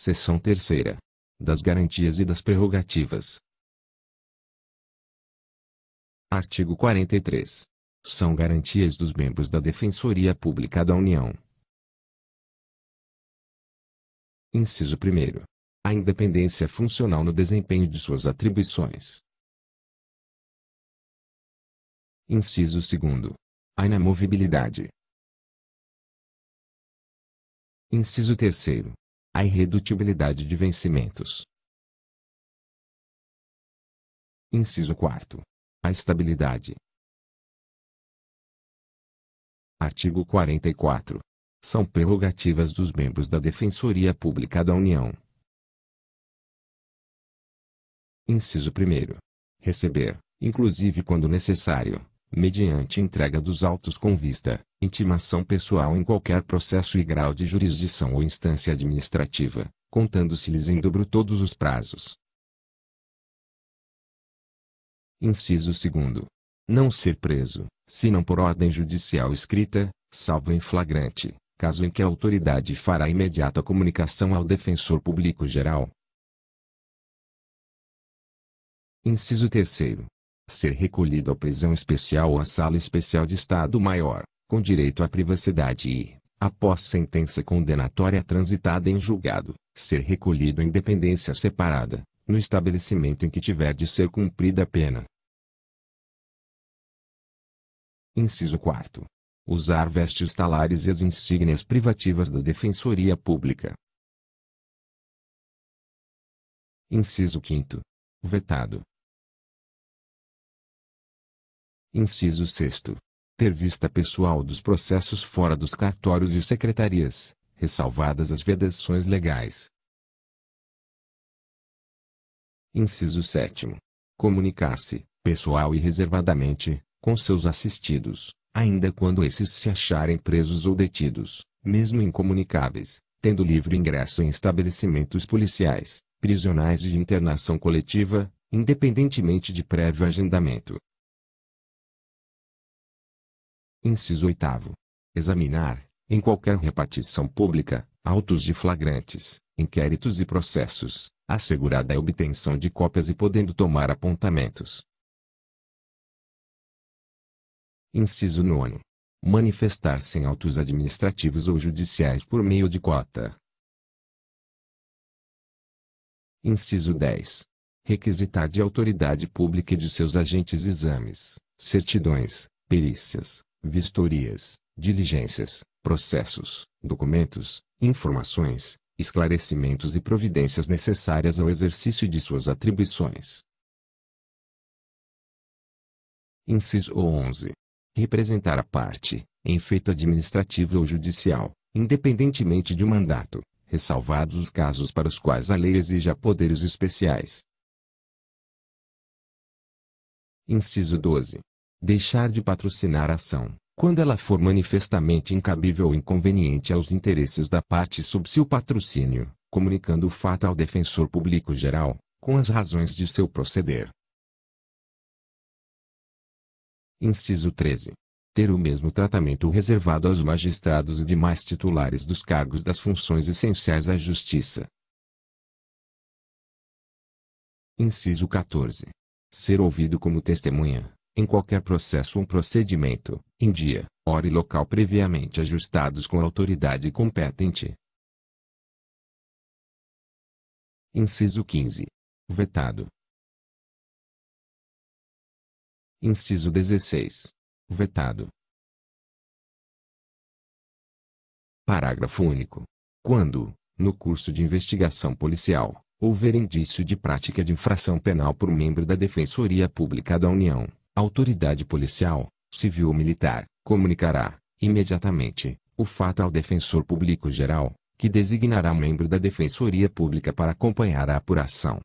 Seção terceira. Das garantias e das prerrogativas. Artigo 43. São garantias dos membros da Defensoria Pública da União. Inciso 1. A independência funcional no desempenho de suas atribuições. Inciso 2. A inamovibilidade. Inciso 3 a irredutibilidade de vencimentos. Inciso 4. A estabilidade. Artigo 44. São prerrogativas dos membros da Defensoria Pública da União. Inciso 1. Receber, inclusive quando necessário, mediante entrega dos autos com vista intimação pessoal em qualquer processo e grau de jurisdição ou instância administrativa, contando-se-lhes em dobro todos os prazos. Inciso 2. Não ser preso, senão por ordem judicial escrita, salvo em flagrante, caso em que a autoridade fará imediata comunicação ao defensor público geral. Inciso 3. Ser recolhido à prisão especial ou à sala especial de Estado Maior, com direito à privacidade e, após sentença condenatória transitada em julgado, ser recolhido em dependência separada, no estabelecimento em que tiver de ser cumprida a pena. Inciso 4. Usar vestes talares e as insígnias privativas da Defensoria Pública. Inciso 5. Vetado. Inciso 6 ter vista pessoal dos processos fora dos cartórios e secretarias, ressalvadas as vedações legais. Inciso 7. Comunicar-se, pessoal e reservadamente, com seus assistidos, ainda quando esses se acharem presos ou detidos, mesmo incomunicáveis, tendo livre ingresso em estabelecimentos policiais, prisionais de internação coletiva, independentemente de prévio agendamento. Inciso 8. Examinar, em qualquer repartição pública, autos de flagrantes, inquéritos e processos, assegurada a obtenção de cópias e podendo tomar apontamentos. Inciso 9. Manifestar-se em autos administrativos ou judiciais por meio de cota. Inciso 10. Requisitar de autoridade pública e de seus agentes exames, certidões, perícias, vistorias, diligências, processos, documentos, informações, esclarecimentos e providências necessárias ao exercício de suas atribuições. Inciso 11. Representar a parte, em feito administrativo ou judicial, independentemente de mandato, ressalvados os casos para os quais a lei exija poderes especiais. Inciso 12. Deixar de patrocinar a ação, quando ela for manifestamente incabível ou inconveniente aos interesses da parte sob seu patrocínio, comunicando o fato ao defensor público geral, com as razões de seu proceder. Inciso 13. Ter o mesmo tratamento reservado aos magistrados e demais titulares dos cargos das funções essenciais à Justiça. Inciso 14. Ser ouvido como testemunha, em qualquer processo ou procedimento, em dia, hora e local previamente ajustados com a autoridade competente. Inciso 15. Vetado. Inciso 16. Vetado. Parágrafo único. Quando, no curso de investigação policial, houver indício de prática de infração penal por membro da Defensoria Pública da União, autoridade policial, civil ou militar, comunicará, imediatamente, o fato ao defensor público geral, que designará membro da Defensoria Pública para acompanhar a apuração.